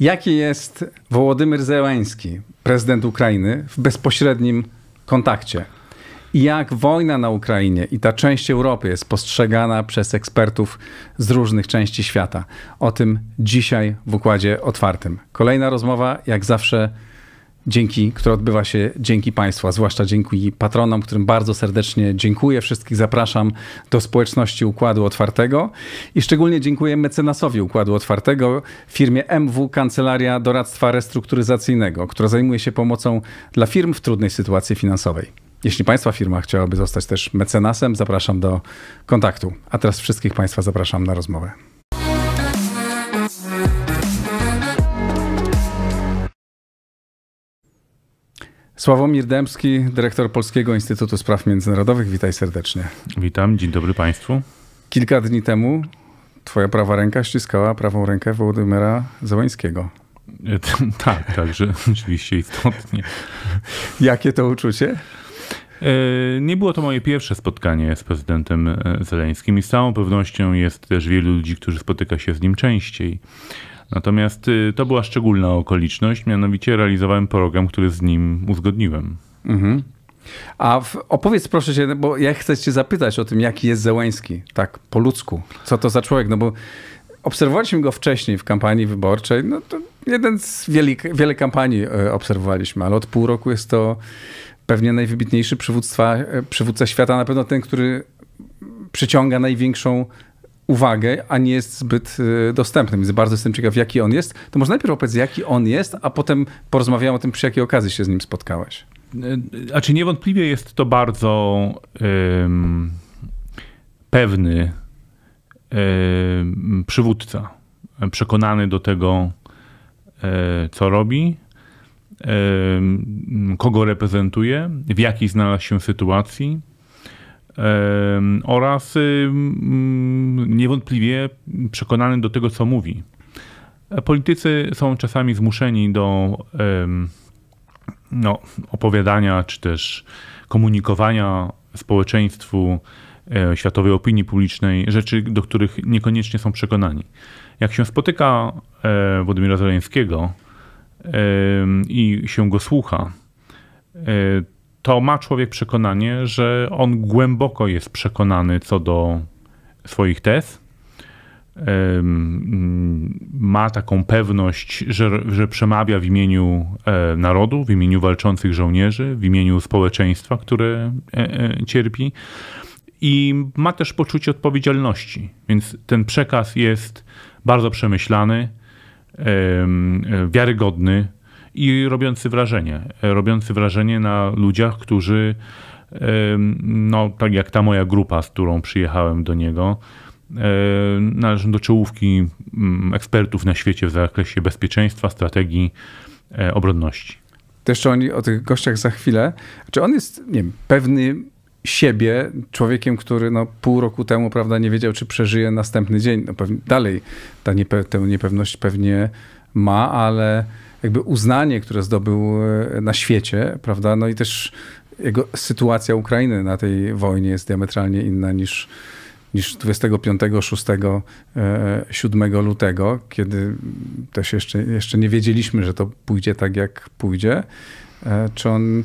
Jaki jest Wołodymyr Zełański, prezydent Ukrainy, w bezpośrednim kontakcie jak wojna na Ukrainie i ta część Europy jest postrzegana przez ekspertów z różnych części świata. O tym dzisiaj w Układzie Otwartym. Kolejna rozmowa, jak zawsze, dzięki, która odbywa się dzięki Państwu, a zwłaszcza dzięki patronom, którym bardzo serdecznie dziękuję. Wszystkich zapraszam do społeczności Układu Otwartego i szczególnie dziękuję mecenasowi Układu Otwartego, firmie MW Kancelaria Doradztwa Restrukturyzacyjnego, która zajmuje się pomocą dla firm w trudnej sytuacji finansowej. Jeśli Państwa firma chciałaby zostać też mecenasem, zapraszam do kontaktu. A teraz wszystkich Państwa zapraszam na rozmowę. Sławomir Dębski, dyrektor Polskiego Instytutu Spraw Międzynarodowych. Witaj serdecznie. Witam, dzień dobry Państwu. Kilka dni temu twoja prawa ręka ściskała prawą rękę Wołodymyra Zełańskiego. E, tak, także oczywiście istotnie. Jakie to uczucie? E, nie było to moje pierwsze spotkanie z prezydentem e, Zeleńskim i z całą pewnością jest też wielu ludzi, którzy spotyka się z nim częściej. Natomiast e, to była szczególna okoliczność, mianowicie realizowałem program, który z nim uzgodniłem. Mhm. A w, opowiedz proszę się, bo ja chcę cię zapytać o tym, jaki jest Zeleński, tak po ludzku. Co to za człowiek? No bo obserwowaliśmy go wcześniej w kampanii wyborczej, no to jeden z wielu, wiele kampanii obserwowaliśmy, ale od pół roku jest to pewnie najwybitniejszy przywódca, e, przywódca świata, na pewno ten, który przyciąga największą uwagę, a nie jest zbyt e, dostępny. Więc bardzo jestem ciekaw, jaki on jest. To może najpierw opowiedz, jaki on jest, a potem porozmawiamy o tym, przy jakiej okazji się z nim spotkałeś. Znaczy niewątpliwie jest to bardzo um, pewny um, przywódca, przekonany do tego, um, co robi, kogo reprezentuje, w jakiej znalazł się sytuacji oraz niewątpliwie przekonany do tego, co mówi. Politycy są czasami zmuszeni do no, opowiadania czy też komunikowania społeczeństwu, e, światowej opinii publicznej rzeczy, do których niekoniecznie są przekonani. Jak się spotyka e, Władimira Zeleńskiego i się go słucha, e, to ma człowiek przekonanie, że on głęboko jest przekonany co do swoich tez. Ma taką pewność, że, że przemawia w imieniu e, narodu, w imieniu walczących żołnierzy, w imieniu społeczeństwa, które e, cierpi. I ma też poczucie odpowiedzialności, więc ten przekaz jest bardzo przemyślany wiarygodny i robiący wrażenie. E, robiący wrażenie na ludziach, którzy, no tak jak ta moja grupa, z którą przyjechałem do niego, e, należą do czołówki mm, ekspertów na świecie w zakresie bezpieczeństwa, strategii e, obronności. Też jeszcze oni, o tych gościach za chwilę. Czy on jest, nie wiem, pewny siebie człowiekiem, który no, pół roku temu prawda, nie wiedział, czy przeżyje następny dzień. No, pewnie, dalej ta niepe tę niepewność pewnie ma, ale jakby uznanie, które zdobył e, na świecie, prawda, no i też jego sytuacja Ukrainy na tej wojnie jest diametralnie inna niż niż 25, 6, 7 lutego, kiedy też jeszcze, jeszcze nie wiedzieliśmy, że to pójdzie tak, jak pójdzie. E, czy on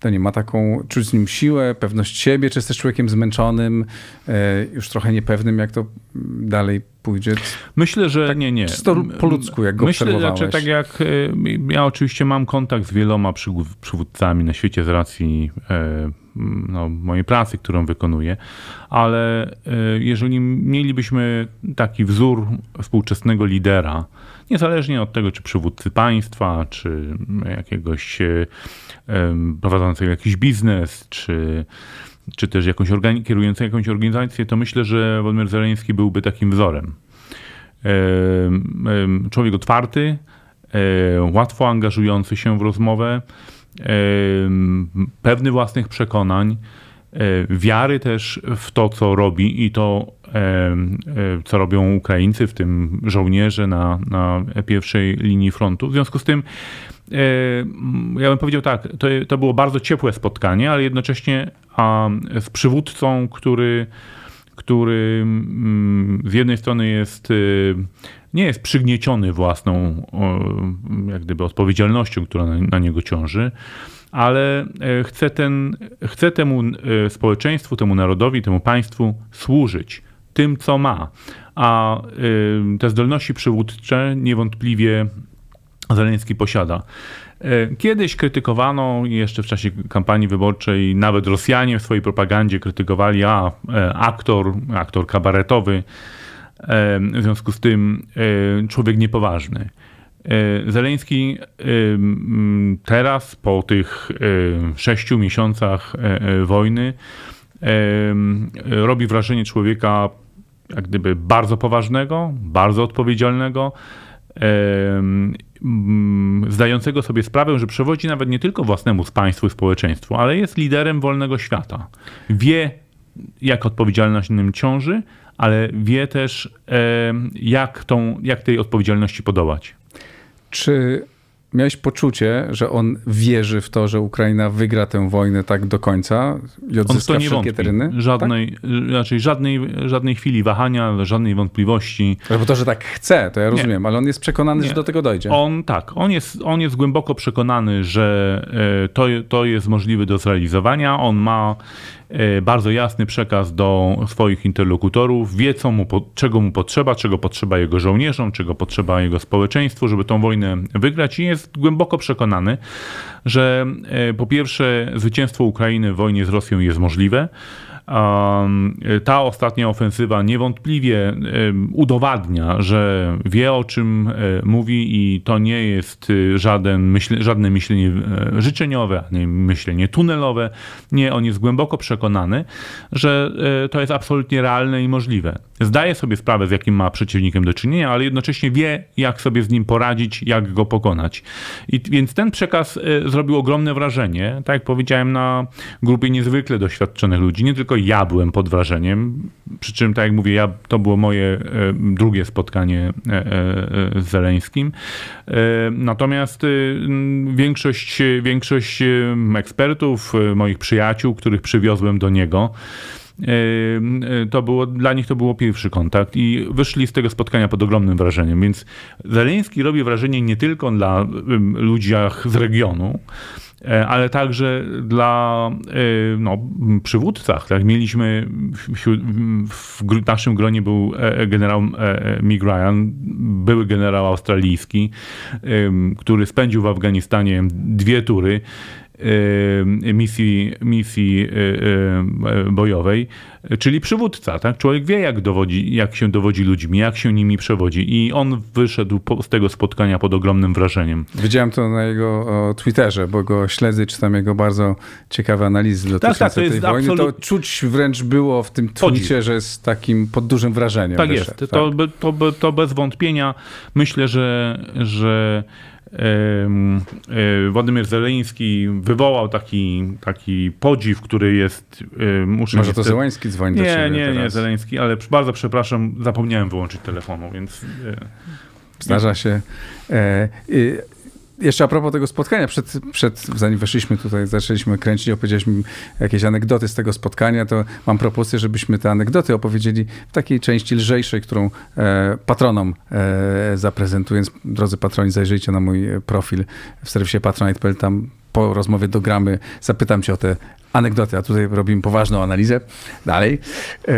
to nie ma taką, czuć z nim siłę, pewność siebie, czy jesteś człowiekiem zmęczonym, e, już trochę niepewnym, jak to dalej pójdzie. Myślę, że tak, nie, nie. Czysto po mm, ludzku, jak go Myślę, tak jak y, ja oczywiście mam kontakt z wieloma przywódcami na świecie z racji e, no, mojej pracy, którą wykonuję, ale e, jeżeli mielibyśmy taki wzór współczesnego lidera, niezależnie od tego, czy przywódcy państwa, czy jakiegoś e, prowadzącego jakiś biznes, czy czy też jakąś organi- kierującą jakąś organizację, to myślę, że Władimir Zeleński byłby takim wzorem. Człowiek otwarty, łatwo angażujący się w rozmowę, pewny własnych przekonań, wiary też w to, co robi i to, co robią Ukraińcy, w tym żołnierze na, na pierwszej linii frontu. W związku z tym ja bym powiedział tak, to, to było bardzo ciepłe spotkanie, ale jednocześnie a, z przywódcą, który, który mm, z jednej strony jest nie jest przygnieciony własną jak gdyby odpowiedzialnością, która na niego ciąży, ale e, chce, ten, chce temu e, społeczeństwu, temu narodowi, temu państwu służyć tym, co ma. A y, te zdolności przywódcze niewątpliwie Zeleński posiada. Y, kiedyś krytykowano, jeszcze w czasie kampanii wyborczej, nawet Rosjanie w swojej propagandzie krytykowali, a y, aktor, aktor kabaretowy, w związku z tym człowiek niepoważny. Zeleński teraz, po tych sześciu miesiącach wojny, robi wrażenie człowieka jak gdyby bardzo poważnego, bardzo odpowiedzialnego, mm, zdającego sobie sprawę, że przewodzi nawet nie tylko własnemu państwu i społeczeństwu, ale jest liderem wolnego świata. Wie, jak odpowiedzialność innym ciąży, ale wie też, jak, tą, jak tej odpowiedzialności podołać. Czy miałeś poczucie, że on wierzy w to, że Ukraina wygra tę wojnę tak do końca i odzyska on to nie wątpi. Tak? Żadnej, tak? raczej żadnej, żadnej chwili wahania, żadnej wątpliwości. Bo to, że tak chce, to ja rozumiem, nie. ale on jest przekonany, nie. że do tego dojdzie. On tak, on jest, on jest głęboko przekonany, że e, to, to jest możliwe do zrealizowania. On ma e, bardzo jasny przekaz do swoich interlokutorów, wie co mu, czego mu potrzeba, czego potrzeba jego żołnierzom, czego potrzeba jego społeczeństwu, żeby tą wojnę wygrać i jest jest głęboko przekonany, że e, po pierwsze zwycięstwo Ukrainy w wojnie z Rosją jest możliwe, ta ostatnia ofensywa niewątpliwie udowadnia, że wie o czym e, mówi i to nie jest e, żaden myśl, żadne myślenie e, życzeniowe, ani myślenie tunelowe. Nie, on jest głęboko przekonany, że to jest absolutnie realne i możliwe. Zdaje sobie sprawę, z jakim ma przeciwnikiem do czynienia, ale jednocześnie wie, jak sobie z nim poradzić, jak go pokonać. I więc ten przekaz zrobił ogromne wrażenie, tak jak powiedziałem, na grupie niezwykle doświadczonych ludzi, nie tylko ja byłem pod wrażeniem. Przy czym, tak jak mówię, ja, to było moje e, drugie spotkanie e, e, z Zeleńskim. Natomiast y, większość, większość ekspertów, moich przyjaciół, których przywiozłem do niego, E, to było, dla nich to było pierwszy kontakt i wyszli z tego spotkania pod ogromnym wrażeniem. Więc Zeleński robi wrażenie nie tylko dla ludziach z regionu, e, ale także dla e, no, przywódcach. Tak? Mieliśmy w naszym gronie był generał Mig Ryan, były generał australijski, który spędził w Afganistanie dwie tury. Y, misji, misji y, y, bojowej, czyli przywódca. Tak? Człowiek wie, jak, dowodzi, jak się dowodzi ludźmi, jak się nimi przewodzi. I on wyszedł po, z tego spotkania pod ogromnym wrażeniem. Widziałem to na jego Twitterze, bo go śledzę, czytam jego bardzo ciekawe analizy tak, dotyczące tak, tak, tej wojny. Absolut... To czuć wręcz było w tym tweetie, że z takim pod dużym wrażeniem. Tak wyszedł, jest. Tak. To, to, to bez wątpienia myślę, że, że E, Władimir Zeleński wywołał taki, taki podziw, który jest... E, muszę Może to Zeleński dzwoni nie, do ciebie Nie, nie, nie Zeleński, ale bardzo przepraszam, zapomniałem wyłączyć telefonu, więc... E, Zdarza się. Y, jeszcze a propos tego spotkania, przed, przed, zanim weszliśmy tutaj, zaczęliśmy kręcić, opowiedzieliśmy jakieś anegdoty z tego spotkania, to mam propozycję, żebyśmy te anegdoty opowiedzieli w takiej części lżejszej, którą e, patronom e, zaprezentuję. Drodzy patroni, zajrzyjcie na mój profil w serwisie patronite.pl, tam po rozmowie dogramy, zapytam cię o te anegdoty, a tutaj robimy poważną analizę. Dalej. E,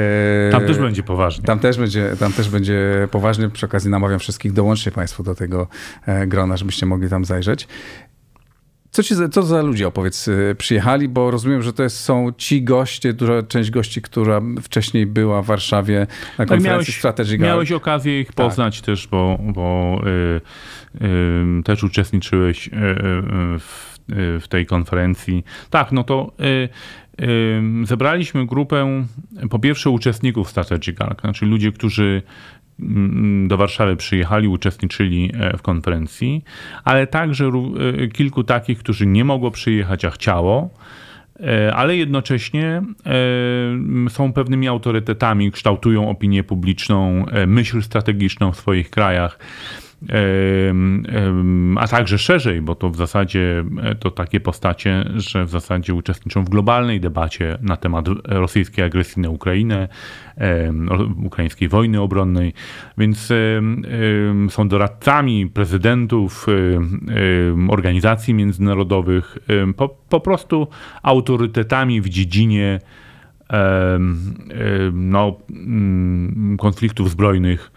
tam też będzie poważnie. Tam też będzie, tam też będzie poważnie. Przy okazji namawiam wszystkich, dołączcie Państwo do tego e, grona, żebyście mogli tam zajrzeć. Co, ci, co za ludzie, opowiedz, e, przyjechali? Bo rozumiem, że to jest, są ci goście, duża część gości, która wcześniej była w Warszawie na no konferencji miałeś, Strategy Guard. Miałeś okazję ich tak. poznać tak. też, bo, bo y, y, też uczestniczyłeś y, w w tej konferencji. Tak, no to y, y, zebraliśmy grupę po pierwsze uczestników Strategic Galk, znaczy ludzie, którzy mm, do Warszawy przyjechali, uczestniczyli e, w konferencji, ale także e, kilku takich, którzy nie mogło przyjechać, a chciało, e, ale jednocześnie są pewnymi autorytetami, kształtują opinię publiczną, myśl strategiczną w swoich krajach a także szerzej, bo to w zasadzie e, to takie postacie, że w zasadzie uczestniczą w globalnej debacie na temat rosyjskiej agresji na Ukrainę, ukraińskiej wojny obronnej, więc są doradcami prezydentów, organizacji międzynarodowych, po, po prostu autorytetami w dziedzinie no, mm, konfliktów zbrojnych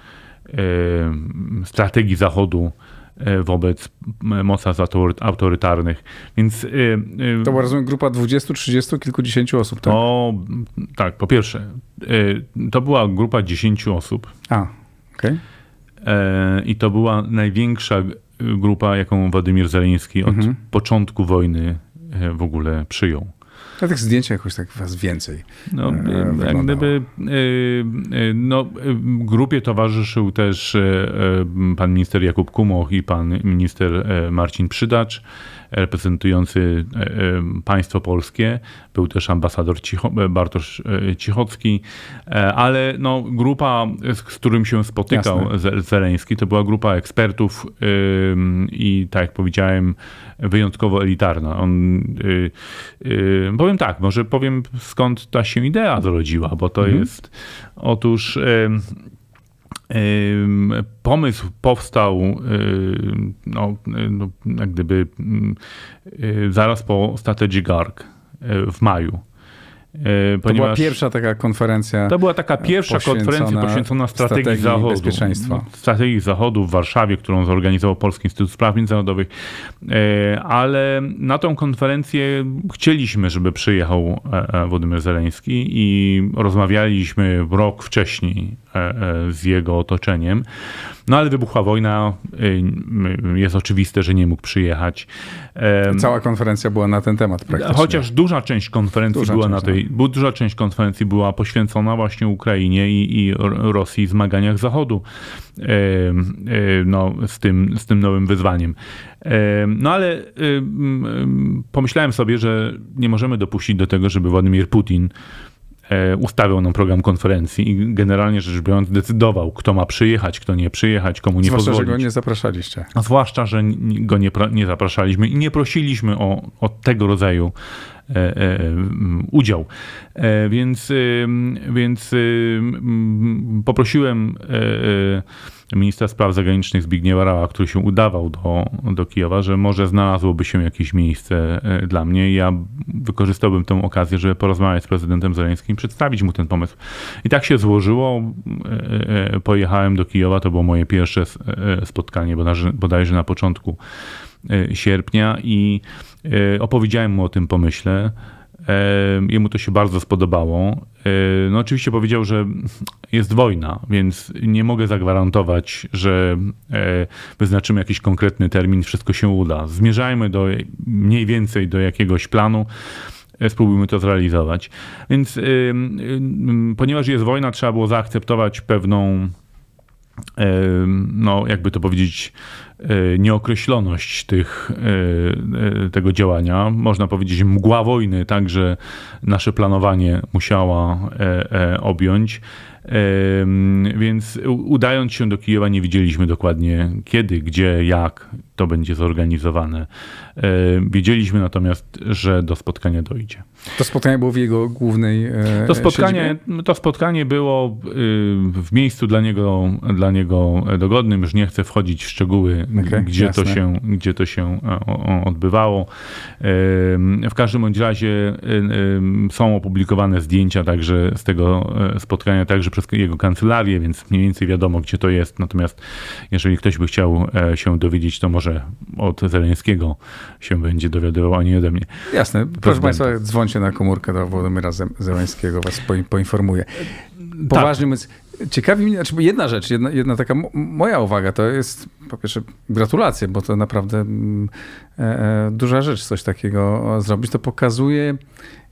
strategii Zachodu e, wobec mocarstw autorytarnych. Więc e, e, to była rozumiem grupa 20, 30, kilkudziesięciu osób, tak? O, tak, po pierwsze, to była grupa 10 osób. A, okej. Okay. I to była największa grupa, jaką Władimir Zeleński od mhm. początku wojny w ogóle przyjął. Na tych zdjęciach jakoś tak was więcej. No, e, e jak gdyby e, e no, e, grupie towarzyszył też e, pan minister Jakub Kumoch i pan minister Marcin Przydacz reprezentujący e, e, państwo polskie, był też ambasador Cicho, e, Bartosz Cichocki, ale no, grupa, z, którym się spotykał Jasne. Zeleński, to była grupa ekspertów i tak jak powiedziałem, wyjątkowo elitarna. On, y, y, powiem tak, może powiem skąd ta się idea zrodziła, bo to mhm. jest otóż Pomysł powstał y, no, y, no, jak gdyby mm, y, zaraz po strategii GARG w maju. Ponieważ to była pierwsza taka konferencja. To była taka pierwsza poświęcona konferencja poświęcona strategii, strategii Zachodu. Bezpieczeństwa. Strategii Zachodu w Warszawie, którą zorganizował Polski Instytut Spraw Międzynarodowych. Ale na tą konferencję chcieliśmy, żeby przyjechał e, e, Władimir Zeleński i rozmawialiśmy rok wcześniej E, e, z jego otoczeniem. No ale wybuchła wojna, e, jest oczywiste, że nie mógł przyjechać. Cała konferencja była na ten temat praktycznie. Chociaż duża część konferencji duża była część, na tej, no. duża część konferencji była poświęcona właśnie Ukrainie i, i Rosji zmaganiach Zachodu no, z, tym, z tym nowym wyzwaniem. No ale pomyślałem sobie, że nie możemy dopuścić do tego, żeby Władimir Putin E, ustawiał nam program konferencji i generalnie rzecz biorąc decydował, kto ma przyjechać, kto nie przyjechać, komu nie zwłaszcza, pozwolić. Zwłaszcza, że go nie zapraszaliście. A zwłaszcza, że go nie, nie zapraszaliśmy i nie prosiliśmy o, o tego rodzaju e, e, e udział. E, więc, e, więc poprosiłem ministra spraw zagranicznych Zbigniewa Rała, który się udawał do, do Kijowa, że może znalazłoby się jakieś miejsce e, dla mnie. Ja wykorzystałbym tę okazję, żeby porozmawiać z prezydentem Zeleńskim, przedstawić mu ten pomysł. I tak się złożyło. E, e, pojechałem do Kijowa, to było moje pierwsze spotkanie, bodajże na początku sierpnia i opowiedziałem mu o tym pomyśle. Jemu to się bardzo spodobało. No oczywiście powiedział, że jest wojna, więc nie mogę zagwarantować, że e, wyznaczymy jakiś konkretny termin, wszystko się uda. Zmierzajmy do mniej więcej do jakiegoś planu e, spróbujmy to zrealizować. Więc ponieważ jest wojna, trzeba było zaakceptować pewną no jakby to powiedzieć, e, nieokreśloność tych, e, e, tego działania. Można powiedzieć mgła wojny, także nasze planowanie musiała objąć. Więc udając się do Kijowa nie widzieliśmy dokładnie kiedy, gdzie, jak, to będzie zorganizowane. E, Wiedzieliśmy natomiast, że do spotkania dojdzie. To spotkanie było w jego głównej e, to spotkanie, siedzibie? to spotkanie było y, w miejscu dla niego, dla niego dogodnym. Już nie chcę wchodzić w szczegóły, okay, gdzie, to się, gdzie to się e, odbywało. W każdym bądź razie y, y, są opublikowane zdjęcia także z tego spotkania, także przez jego kancelarię, więc mniej więcej wiadomo, gdzie to jest. Natomiast jeżeli ktoś by chciał się dowiedzieć, to może od Zeleńskiego się będzie dowiadywał, a nie ode mnie. Jasne. Proszę Państwa, dzwońcie na komórkę do Władimira Zeleńskiego, was poinformuję. Poważnie tak. mówiąc, ciekawi mnie, znaczy jedna rzecz, jedna, jedna taka moja uwaga, to jest po pierwsze gratulacje, bo to naprawdę mm, e, e, duża rzecz coś takiego zrobić. To pokazuje,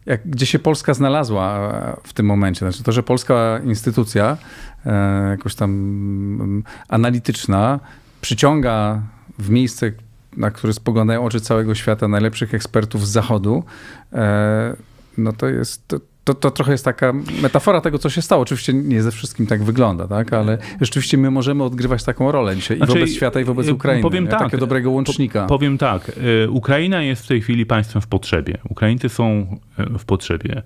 jak, gdzie się Polska znalazła e, w tym momencie. Znaczy to, że polska instytucja e, jakoś tam mm, analityczna przyciąga w miejsce, na które spoglądają oczy całego świata, najlepszych ekspertów z zachodu, e, no to jest, to, to, to, trochę jest taka metafora tego, co się stało. Oczywiście nie ze wszystkim tak wygląda, tak? Mhm. ale rzeczywiście my możemy odgrywać taką rolę dzisiaj znaczy, i wobec znaczy, świata, i wobec e, Ukrainy. Powiem tak, Takiego dobrego łącznika. powiem tak, e, Ukraina jest w tej chwili państwem w potrzebie. Ukraińcy są w potrzebie.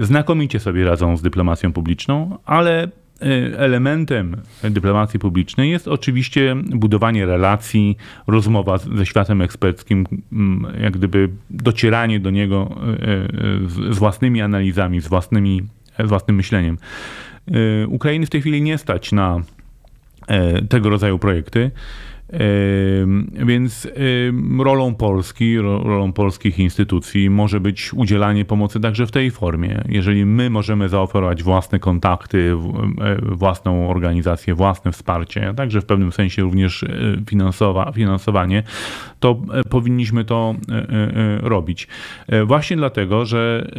Znakomicie sobie radzą z dyplomacją publiczną, ale Y, elementem dyplomacji publicznej jest oczywiście budowanie relacji, rozmowa ze światem eksperckim, mm, jak gdyby docieranie do niego y, y, z własnymi analizami, z, własnymi, z własnym myśleniem. Ukrainy w tej chwili nie stać na e, tego rodzaju projekty. Więc rolą Polski, rolą polskich instytucji może być udzielanie pomocy także w tej formie. Jeżeli my możemy zaoferować własne kontakty, e, własną organizację, własne wsparcie, także w pewnym sensie również e, finansowa, finansowanie, to e, powinniśmy to robić. Właśnie dlatego, że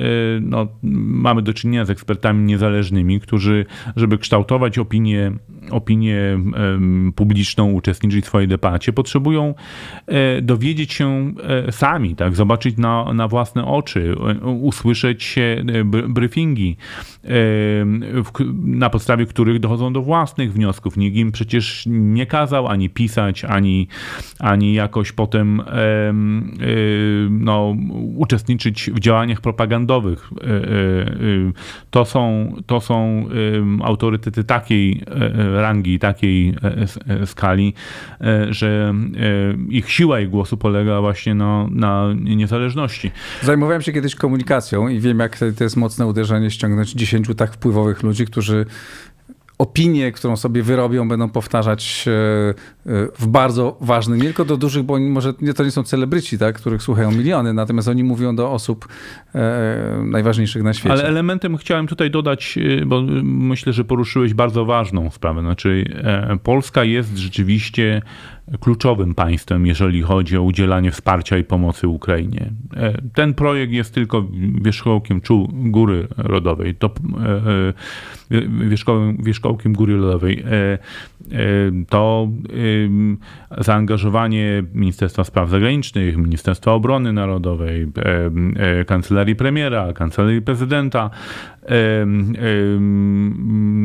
no, mamy do czynienia z ekspertami niezależnymi, którzy, żeby kształtować opinię, opinię publiczną, uczestniczyć w swojej debacie, potrzebują e, dowiedzieć się e, sami, tak, zobaczyć na, na własne oczy, usłyszeć e, briefingi, na podstawie których dochodzą do własnych wniosków. Nikt im przecież nie kazał ani pisać, ani, ani jakoś potem no, uczestniczyć w działaniach propagandowych. To są, to są autorytety takiej rangi, takiej skali, E, że e, ich siła ich głosu polega właśnie na, no, na niezależności. Zajmowałem się kiedyś komunikacją i wiem, jak to jest mocne uderzenie ściągnąć dziesięciu tak wpływowych ludzi, którzy opinię, którą sobie wyrobią, będą powtarzać e, e, w bardzo ważnym, nie tylko do dużych, bo oni może nie, to nie są celebryci, tak, których słuchają miliony, natomiast oni mówią do osób e, najważniejszych na świecie. Ale elementem chciałem tutaj dodać, bo myślę, że poruszyłeś bardzo ważną sprawę. Znaczy, Polska jest rzeczywiście kluczowym państwem, jeżeli chodzi o udzielanie wsparcia i pomocy Ukrainie. E, ten projekt jest tylko wierzchołkiem góry lodowej, to, e, e, wierzchołkiem, wierzchołkiem góry lodowej. To zaangażowanie Ministerstwa Spraw Zagranicznych, Ministerstwa Obrony Narodowej, Kancelarii Premiera, Kancelarii Prezydenta.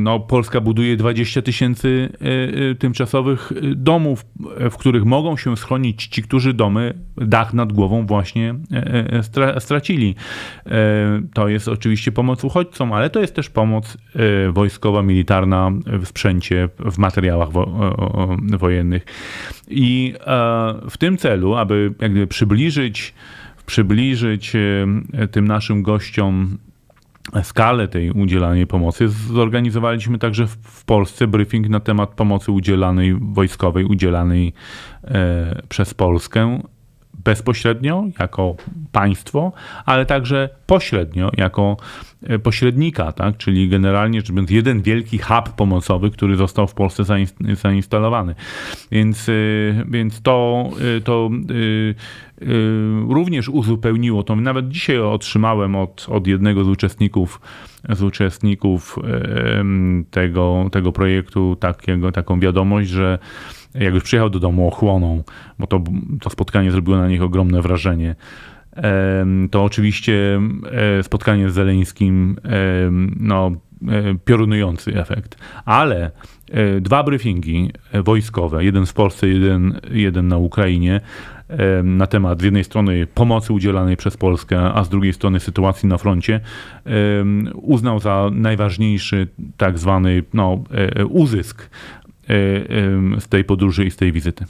No, Polska buduje 20 tysięcy tymczasowych domów E, w których mogą się schronić ci, którzy domy, dach nad głową właśnie e, e, stracili. To jest oczywiście pomoc uchodźcom, ale to jest też pomoc wojskowa, militarna w sprzęcie, w materiałach wojennych. I w tym celu, aby jakby przybliżyć, przybliżyć tym naszym gościom skalę tej udzielanej pomocy. Zorganizowaliśmy także w, Polsce briefing na temat pomocy udzielanej wojskowej, udzielanej e, przez Polskę bezpośrednio jako państwo, ale także pośrednio jako e, pośrednika, tak? czyli generalnie rzecz biorąc jeden wielki hub pomocowy, który został w Polsce zainstalowany. Więc, e, więc to, e, to również uzupełniło to. Nawet dzisiaj otrzymałem od, od jednego z uczestników, z uczestników tego, tego projektu takiego, taką wiadomość, że jak już przyjechał do domu, ochłonął, bo to, to spotkanie zrobiło na nich ogromne wrażenie. To oczywiście e, spotkanie z Zeleńskim, no, e, piorunujący efekt. Ale e, dwa briefingi wojskowe, jeden w Polsce, jeden, jeden na Ukrainie, na temat z jednej strony pomocy udzielanej przez Polskę, a z drugiej strony sytuacji na froncie, uznał za najważniejszy tak zwany no, uzysk E, w tej podróży i z tej wizyty.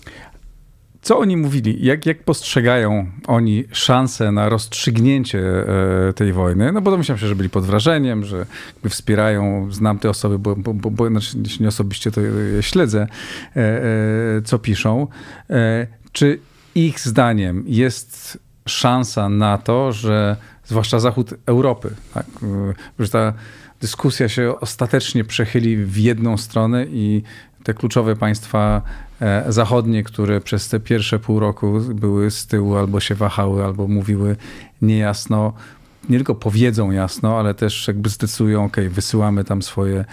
Co oni mówili? Jak, jak postrzegają oni szansę na rozstrzygnięcie e, tej wojny? No bo domyślam się, że byli pod wrażeniem, że wspierają, znam te osoby, bo, bo, bo, bo znaczy, nie osobiście, to je śledzę, e, co piszą. Czy ich zdaniem jest szansa na to, że zwłaszcza zachód Europy, tak, że ta dyskusja się ostatecznie przechyli w jedną stronę i te kluczowe państwa e, zachodnie, które przez te pierwsze pół roku były z tyłu albo się wahały, albo mówiły niejasno, nie tylko powiedzą jasno, ale też jakby zdecydują, ok, wysyłamy tam swoje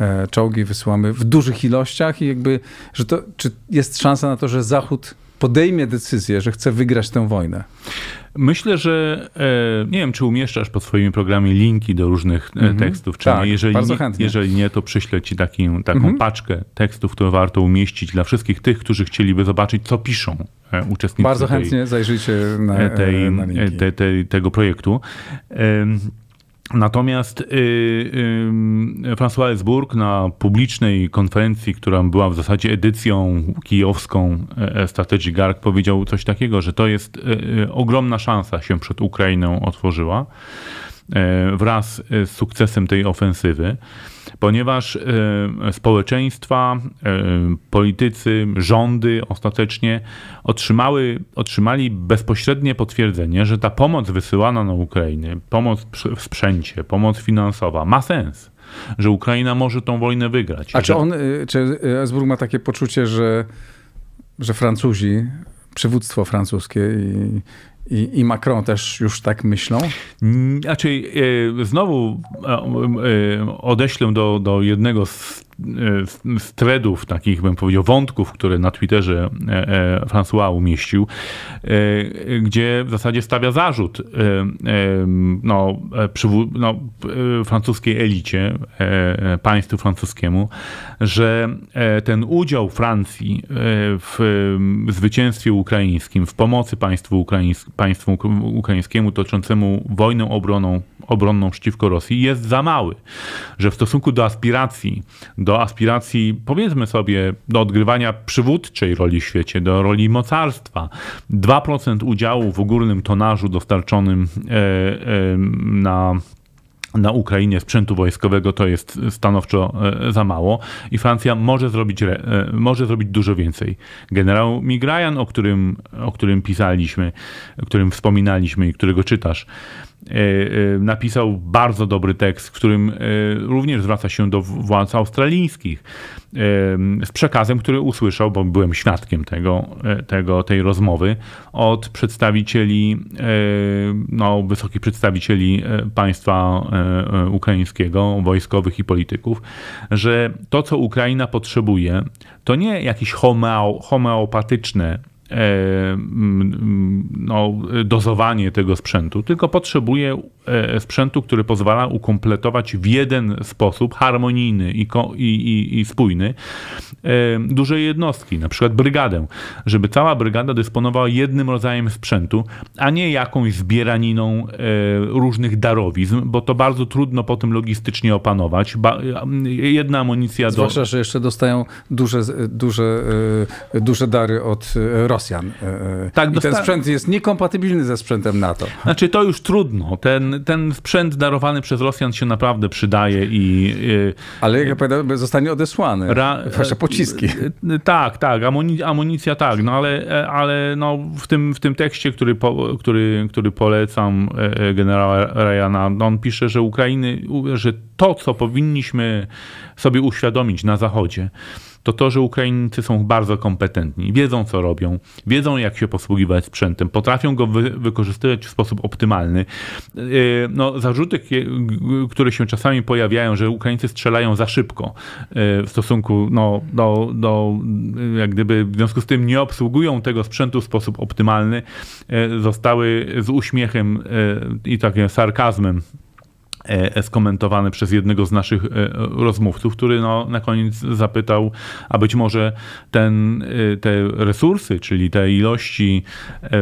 e, czołgi, wysyłamy w dużych ilościach i jakby, że to, czy jest szansa na to, że Zachód podejmie decyzję, że chce wygrać tę wojnę? Myślę, że e, nie wiem, czy umieszczasz pod swoimi programami linki do różnych mm -hmm. tekstów, czy tak, nie. Jeżeli, jeżeli nie, to przyślę ci taki, taką mm -hmm. paczkę tekstów, które warto umieścić dla wszystkich tych, którzy chcieliby zobaczyć, co piszą e, uczestnicy Bardzo chętnie zajrzyjcie na, tej, na linki. Te, te, tego projektu. Natomiast y, y, François na publicznej konferencji, która była w zasadzie edycją kijowską e, Strategii GARG, powiedział coś takiego, że to jest y, y ogromna szansa się przed Ukrainą otworzyła E, wraz z sukcesem tej ofensywy, ponieważ e, społeczeństwa, e, politycy, rządy ostatecznie otrzymały, otrzymali bezpośrednie potwierdzenie, że ta pomoc wysyłana na Ukrainę, pomoc w sprzęcie, pomoc finansowa ma sens że Ukraina może tą wojnę wygrać. A czy on, y, czy Esburg y, ma takie poczucie, że, że Francuzi, przywództwo francuskie i i, i Macron też już tak myślą? Znaczy, e, znowu e, e, odeślę do, do jednego z z threadów, takich bym powiedział, wątków, które na Twitterze e, e, François umieścił, e, gdzie w zasadzie stawia zarzut no, no, francuskiej elicie, państwu francuskiemu, że ten udział Francji w zwycięstwie ukraińskim, w pomocy państwu, ukraińs- państwu ukraińskiemu toczącemu wojnę obroną obronną przeciwko Rosji jest za mały. Że w stosunku do aspiracji, do aspiracji powiedzmy sobie, do odgrywania przywódczej roli w świecie, do roli mocarstwa, 2% udziału w ogólnym tonażu dostarczonym e, e, na na Ukrainie sprzętu wojskowego to jest stanowczo e, za mało i Francja może zrobić, e, może zrobić dużo więcej. Generał Migrajan, o którym, o którym pisaliśmy, o którym wspominaliśmy i którego czytasz, E, e, napisał bardzo dobry tekst, w którym e, również zwraca się do władz australijskich z przekazem, który usłyszał, bo byłem świadkiem tego, tego, tej rozmowy, od przedstawicieli, no, wysokich przedstawicieli państwa ukraińskiego, wojskowych i polityków, że to, co Ukraina potrzebuje, to nie jakieś homeo, homeopatyczne E, no, dozowanie tego sprzętu, tylko potrzebuje E, sprzętu, który pozwala ukompletować w jeden sposób harmonijny i, i, i spójny e, duże jednostki, na przykład brygadę, żeby cała brygada dysponowała jednym rodzajem sprzętu, a nie jakąś zbieraniną e, różnych darowizm, bo to bardzo trudno potem logistycznie opanować. jedna amunicja do... Zwłaszcza, że jeszcze dostają duże, duże, duże dary od Rosjan. Tak, I dosta... ten sprzęt jest niekompatybilny ze sprzętem NATO. Znaczy to już trudno. Ten, ten, sprzęt darowany przez Rosjan się naprawdę przydaje i... Y, ale jak ja zostanie odesłany. Ra, wasze y, pociski. Y, tak, tak, amunicja tak, no ale, e, ale no, w, tym, w tym tekście, który, po, który, który polecam e, e, generała Ryana, no on pisze, że Ukrainy, że to, co powinniśmy sobie uświadomić na Zachodzie, to to, że Ukraińcy są bardzo kompetentni, wiedzą co robią, wiedzą jak się posługiwać sprzętem, potrafią go wy wykorzystywać w sposób optymalny. Y, no, zarzuty, które się czasami pojawiają, że Ukraińcy strzelają za szybko y, w stosunku no, do, do jak gdyby w związku z tym nie obsługują tego sprzętu w sposób optymalny, y, zostały z uśmiechem i takim sarkazmem E, skomentowany przez jednego z naszych e, rozmówców, który no, na koniec zapytał, a być może ten, e, te resursy, czyli te ilości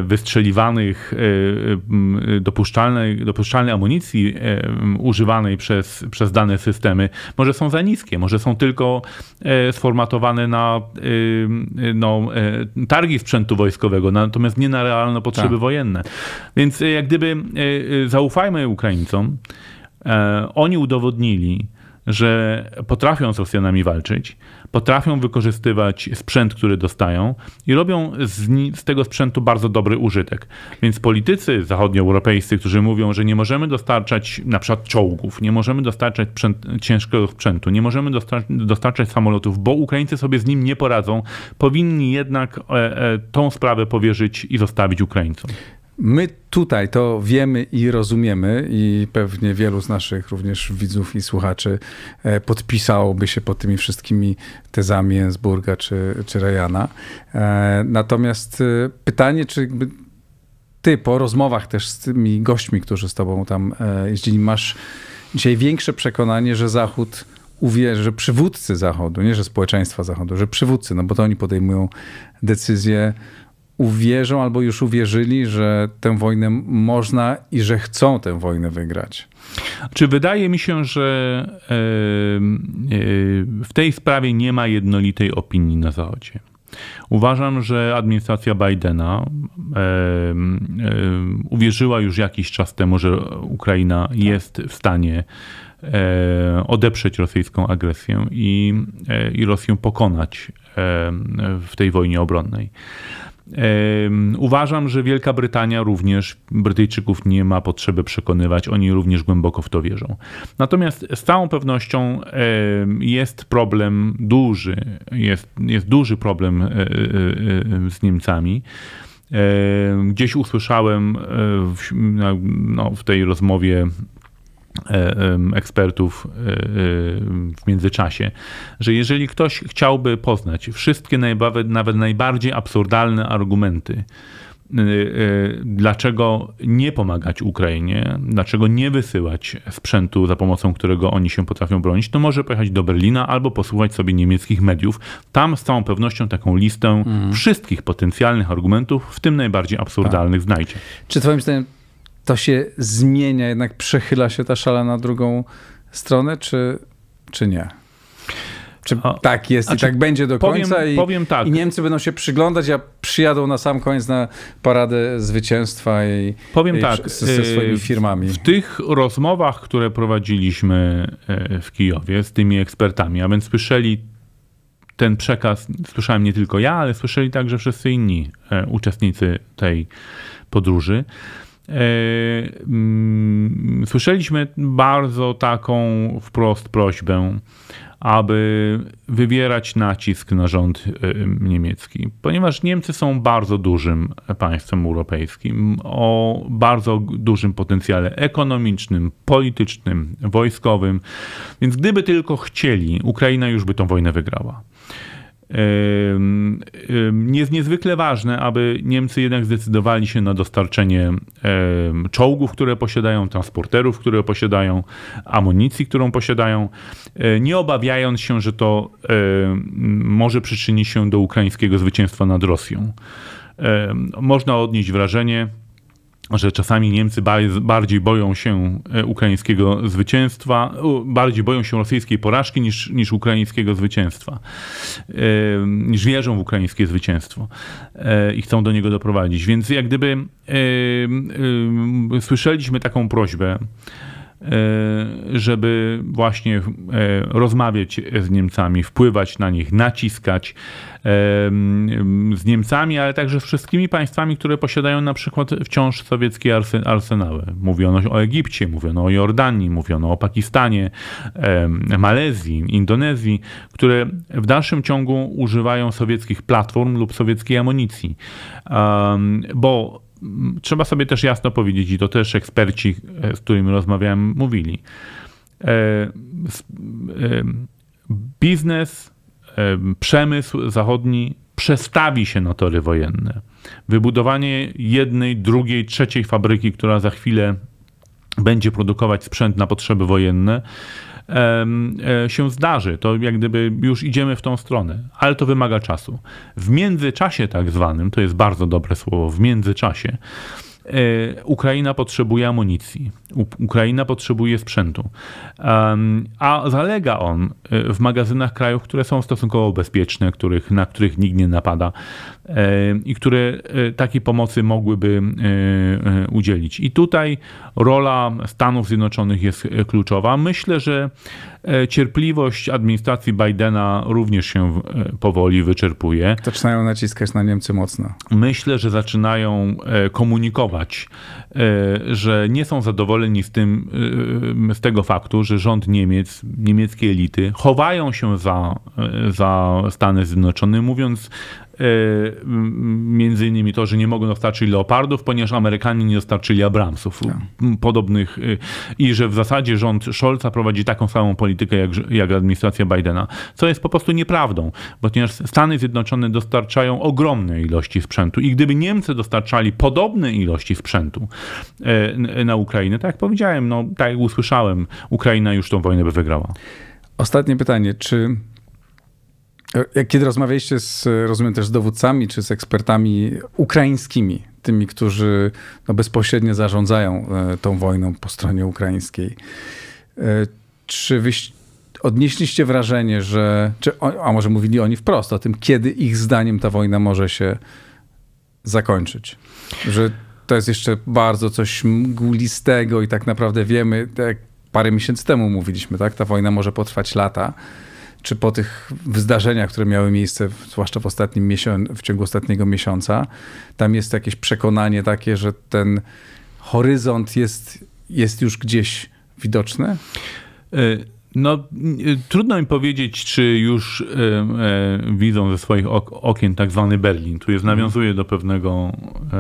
wystrzeliwanych, dopuszczalnej, dopuszczalnej amunicji używanej przez, przez dane systemy, może są za niskie, może są tylko sformatowane na no, targi sprzętu wojskowego, natomiast nie na realne potrzeby tak. wojenne. Więc jak gdyby zaufajmy Ukraińcom, E, oni udowodnili, że potrafią z Rosjanami walczyć, potrafią wykorzystywać sprzęt, który dostają i robią z, z, tego sprzętu bardzo dobry użytek. Więc politycy zachodnioeuropejscy, którzy mówią, że nie możemy dostarczać na przykład czołgów, nie możemy dostarczać sprzęt, ciężkiego sprzętu, nie możemy dostarczać samolotów, bo Ukraińcy sobie z nim nie poradzą, powinni jednak e, e, tą sprawę powierzyć i zostawić Ukraińcom. My tutaj to wiemy i rozumiemy, i pewnie wielu z naszych również widzów i słuchaczy e, podpisałoby się pod tymi wszystkimi tezami Jensburga czy, czy Rejana. E, natomiast e, pytanie, czy ty po rozmowach też z tymi gośćmi, którzy z tobą tam jeździli, masz dzisiaj większe przekonanie, że Zachód uwierzy, że przywódcy Zachodu, nie że społeczeństwa Zachodu, że przywódcy, no bo to oni podejmują decyzje uwierzą albo już uwierzyli, że tę wojnę można i że chcą tę wojnę wygrać. Czy wydaje mi się, że e, e, w tej sprawie nie ma jednolitej opinii na Zachodzie? Uważam, że administracja Bidena e, uwierzyła już jakiś czas temu, że Ukraina tak. jest w stanie odeprzeć rosyjską agresję i, i Rosję pokonać w tej wojnie obronnej. Uważam, że Wielka Brytania również Brytyjczyków nie ma potrzeby przekonywać, oni również głęboko w to wierzą. Natomiast z całą pewnością jest problem duży, jest, jest duży problem e, e, e, z Niemcami. Gdzieś usłyszałem w, no, w tej rozmowie E, ekspertów e, e, w międzyczasie, że jeżeli ktoś chciałby poznać wszystkie nawet, nawet najbardziej absurdalne argumenty, dlaczego nie pomagać Ukrainie, dlaczego nie wysyłać sprzętu, za pomocą którego oni się potrafią bronić, to może pojechać do Berlina albo posłuchać sobie niemieckich mediów. Tam z całą pewnością taką listę mm. wszystkich potencjalnych argumentów, w tym najbardziej absurdalnych, tak. znajdzie. Czy twoim zdaniem to się zmienia, jednak przechyla się ta szala na drugą stronę, czy, czy nie? Czy a, tak jest i znaczy, tak będzie do powiem, końca? I, powiem tak. I Niemcy będą się przyglądać, a przyjadą na sam koniec na paradę zwycięstwa i, powiem i tak, ze, ze y, swoimi firmami. W tych rozmowach, które prowadziliśmy e, w Kijowie z tymi ekspertami, a więc słyszeli ten przekaz, słyszałem nie tylko ja, ale słyszeli także wszyscy inni e, uczestnicy tej podróży E, mm, słyszeliśmy bardzo taką wprost prośbę, aby wywierać nacisk na rząd e, niemiecki, ponieważ Niemcy są bardzo dużym państwem europejskim o bardzo dużym potencjale ekonomicznym, politycznym, wojskowym, więc gdyby tylko chcieli, Ukraina już by tą wojnę wygrała. Jest niezwykle ważne, aby Niemcy jednak zdecydowali się na dostarczenie czołgów, które posiadają, transporterów, które posiadają, amunicji, którą posiadają, e, nie obawiając się, że to może przyczynić się do ukraińskiego zwycięstwa nad Rosją. Można odnieść wrażenie, że czasami Niemcy bardziej boją się e, ukraińskiego zwycięstwa, bardziej boją się rosyjskiej porażki niż, niż ukraińskiego zwycięstwa, e, niż wierzą w ukraińskie zwycięstwo e, i chcą do niego doprowadzić. Więc jak gdyby słyszeliśmy taką prośbę, E, żeby właśnie e, rozmawiać z Niemcami, wpływać na nich, naciskać e, z Niemcami, ale także z wszystkimi państwami, które posiadają na przykład wciąż sowieckie arsenały. Mówiono o Egipcie, mówiono o Jordanii, mówiono o Pakistanie, Malezji, Indonezji, które w dalszym ciągu używają sowieckich platform lub sowieckiej amunicji. Bo trzeba sobie też jasno powiedzieć, i to też eksperci, e, z którymi rozmawiałem, mówili. E, e, biznes, przemysł zachodni przestawi się na tory wojenne. Wybudowanie jednej, drugiej, trzeciej fabryki, która za chwilę będzie produkować sprzęt na potrzeby wojenne, E, się zdarzy. To jak gdyby już idziemy w tą stronę, ale to wymaga czasu. W międzyczasie tak zwanym, to jest bardzo dobre słowo, w międzyczasie, e, Ukraina potrzebuje amunicji. Ukraina potrzebuje sprzętu, a zalega on e, w magazynach krajów, które są stosunkowo bezpieczne, których, na których nikt nie napada e, i które e, takiej pomocy mogłyby udzielić. I tutaj rola Stanów Zjednoczonych jest kluczowa. Myślę, że cierpliwość administracji Bidena również się powoli wyczerpuje. Zaczynają naciskać na Niemcy mocno. Myślę, że zaczynają komunikować, że nie są zadowoleni pełni z, tym, z y, y, tego faktu, że rząd Niemiec, niemieckie elity chowają się za, y, za Stany Zjednoczone, mówiąc Y, między innymi to, że nie mogą dostarczyć leopardów, ponieważ Amerykanie nie dostarczyli Abramsów tak. podobnych y, i że w zasadzie rząd Scholza prowadzi taką samą politykę jak, jak administracja Bidena, co jest po prostu nieprawdą, ponieważ Stany Zjednoczone dostarczają ogromne ilości sprzętu i gdyby Niemcy dostarczali podobne ilości sprzętu y, na Ukrainę, tak jak powiedziałem, no, tak jak usłyszałem, Ukraina już tą wojnę by wygrała. Ostatnie pytanie, czy kiedy rozmawialiście z, rozumiem, też z dowódcami czy z ekspertami ukraińskimi, tymi, którzy no, bezpośrednio zarządzają e, tą wojną po stronie ukraińskiej, e, czy wyś... odnieśliście wrażenie, że, czy, a może mówili oni wprost o tym, kiedy ich zdaniem ta wojna może się zakończyć? Że to jest jeszcze bardzo coś mgulistego i tak naprawdę wiemy, tak parę miesięcy temu mówiliśmy, tak, ta wojna może potrwać lata czy po tych wydarzeniach, które miały miejsce, zwłaszcza w, ostatnim miesiącu, w ciągu ostatniego miesiąca, tam jest jakieś przekonanie takie, że ten horyzont jest, jest już gdzieś widoczny? E, no, e, trudno mi powiedzieć, czy już e, widzą ze swoich okien tak zwany Berlin. Tu jest, mhm. nawiązuje do pewnego,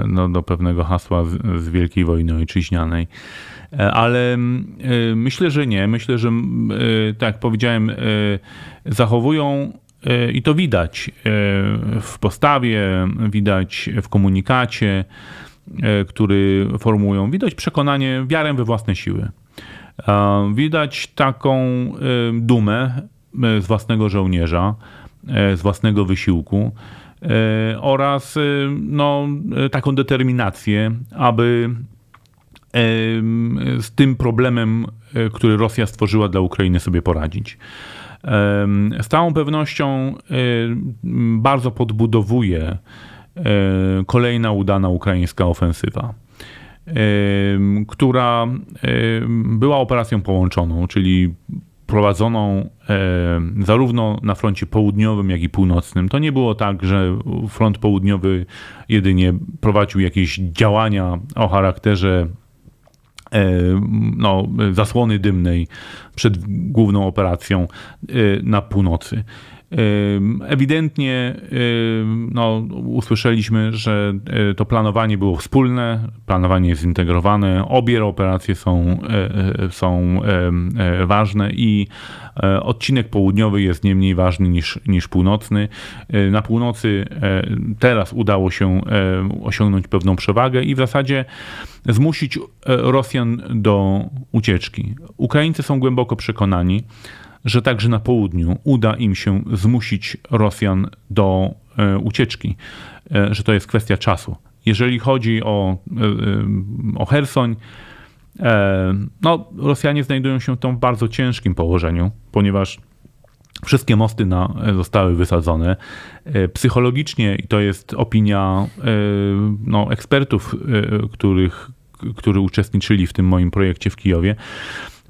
no, do pewnego hasła z, z Wielkiej Wojny Ojczyźnianej. E, ale mm, e, myślę, że nie. Myślę, że e, tak jak powiedziałem, zachowują i to widać w postawie, widać w komunikacie, który formułują, widać przekonanie, wiarę we własne siły. Widać taką dumę z własnego żołnierza, z własnego wysiłku oraz no, taką determinację, aby z tym problemem, e, który Rosja stworzyła dla Ukrainy, sobie poradzić. Z całą pewnością e, bardzo podbudowuje e, kolejna udana ukraińska ofensywa, która była operacją połączoną, czyli prowadzoną zarówno na froncie południowym, jak i północnym. To nie było tak, że front południowy jedynie prowadził jakieś działania o charakterze E, no, zasłony dymnej przed główną operacją e, na północy. Ewidentnie no, usłyszeliśmy, że e, to planowanie było wspólne, planowanie jest zintegrowane, obie operacje są, e, e, są ważne i odcinek południowy jest nie mniej ważny niż, niż północny. Na północy teraz udało się osiągnąć pewną przewagę i w zasadzie zmusić Rosjan do ucieczki. Ukraińcy są głęboko przekonani, że także na południu uda im się zmusić Rosjan do e, ucieczki, e, że to jest kwestia czasu. Jeżeli chodzi o, e, o Hersoń, no, Rosjanie znajdują się w bardzo ciężkim położeniu, ponieważ Wszystkie mosty na, zostały wysadzone. Psychologicznie, i to jest opinia no, ekspertów, których, którzy uczestniczyli w tym moim projekcie w Kijowie,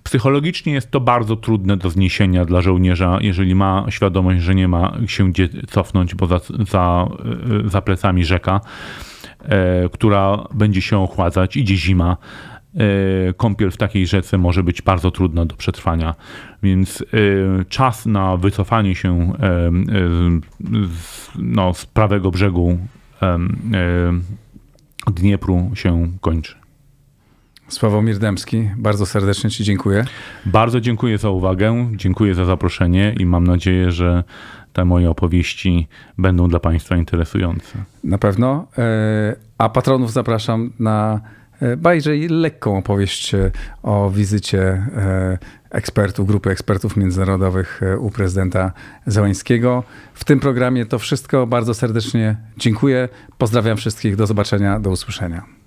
Psychologicznie jest to bardzo trudne do zniesienia dla żołnierza, jeżeli ma świadomość, że nie ma się gdzie cofnąć, bo za, za, e, za plecami rzeka, e, która będzie się ochładzać, idzie zima. E, kąpiel w takiej rzece może być bardzo trudna do przetrwania, więc e, czas na wycofanie się e, e, z, no, z prawego brzegu Dniepru się kończy. Sławomir Demski. bardzo serdecznie Ci dziękuję. Bardzo dziękuję za uwagę, dziękuję za zaproszenie i mam nadzieję, że te moje opowieści będą dla Państwa interesujące. Na pewno. E, a patronów zapraszam na e, i lekką opowieść o wizycie e, ekspertów, grupy ekspertów międzynarodowych u prezydenta Załańskiego. W tym programie to wszystko. Bardzo serdecznie dziękuję. Pozdrawiam wszystkich. Do zobaczenia, do usłyszenia.